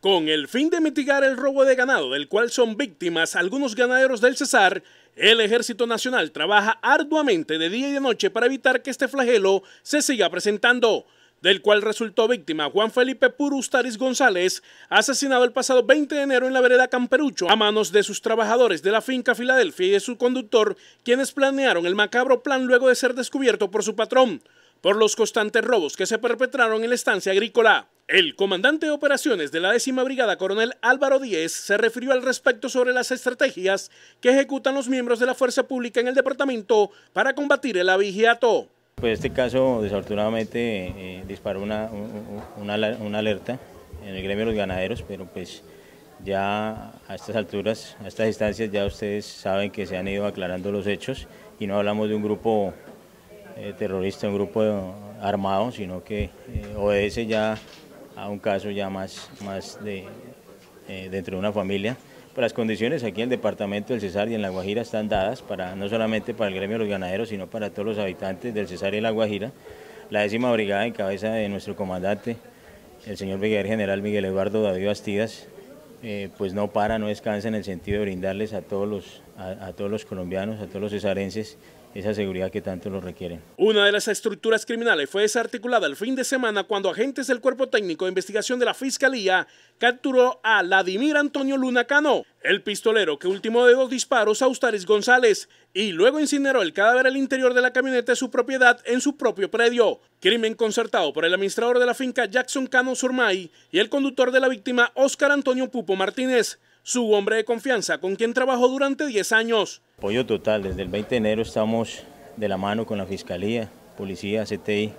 Con el fin de mitigar el robo de ganado del cual son víctimas algunos ganaderos del Cesar, el Ejército Nacional trabaja arduamente de día y de noche para evitar que este flagelo se siga presentando, del cual resultó víctima Juan Felipe Purustaris González, asesinado el pasado 20 de enero en la vereda Camperucho a manos de sus trabajadores de la finca Filadelfia y de su conductor, quienes planearon el macabro plan luego de ser descubierto por su patrón, por los constantes robos que se perpetraron en la estancia agrícola. El comandante de operaciones de la décima brigada, coronel Álvaro Díez, se refirió al respecto sobre las estrategias que ejecutan los miembros de la fuerza pública en el departamento para combatir el abigeato. Pues este caso desafortunadamente eh, disparó una, una, alerta en el gremio de los ganaderos, pero pues ya a estas alturas, a estas distancias ya ustedes saben que se han ido aclarando los hechos y no hablamos de un grupo eh, terrorista, un grupo armado, sino que eh, ODS e ya a un caso ya más, más de, eh, dentro de una familia. Pero pues las condiciones aquí en el departamento del Cesar y en La Guajira están dadas para no solamente para el gremio de los ganaderos, sino para todos los habitantes del Cesar y La Guajira. La décima brigada en cabeza de nuestro comandante, el señor brigadier general Miguel Eduardo David Bastidas, eh, pues no para, no descansa en el sentido de brindarles a todos los, a todos los colombianos, a todos los cesarenses esa seguridad que tanto lo requieren. Una de las estructuras criminales fue desarticulada el fin de semana cuando agentes del Cuerpo Técnico de Investigación de la Fiscalía capturó a Vladimir Antonio Luna Cano, el pistolero que último de dos disparos a Ustaris González y luego incineró el cadáver al interior de la camioneta de su propiedad en su propio predio. Crimen concertado por el administrador de la finca Jackson Cano Surmay y el conductor de la víctima Oscar Antonio Pupo Martínez, su hombre de confianza con quien trabajó durante 10 años. Apoyo total, desde el 20 de enero estamos de la mano con la Fiscalía, Policía, CTI,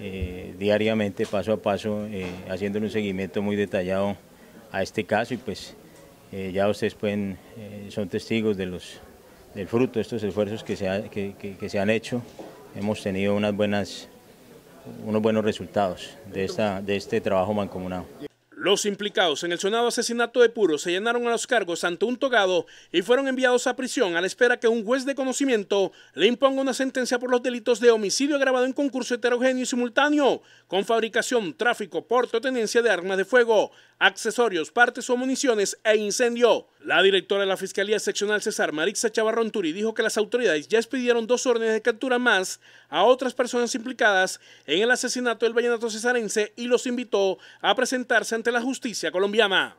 eh, diariamente, paso a paso, eh, haciéndole un seguimiento muy detallado a este caso y pues eh, ya ustedes pueden, son testigos de los, del fruto de estos esfuerzos que se, se han hecho. Hemos tenido unas buenas, unos buenos resultados de, esta, de este trabajo mancomunado. Los implicados en el sonado asesinato de Puro se llenaron a los cargos ante un togado y fueron enviados a prisión a la espera que un juez de conocimiento le imponga una sentencia por los delitos de homicidio agravado en concurso heterogéneo y simultáneo, con fabricación, tráfico, porte o tenencia de armas de fuego, accesorios, partes o municiones e incendio. La directora de la Fiscalía Seccional César Marixa Chavarrón Turi dijo que las autoridades ya expidieron dos órdenes de captura más a otras personas implicadas en el asesinato del vallenato cesarense y los invitó a presentarse ante la justicia colombiana.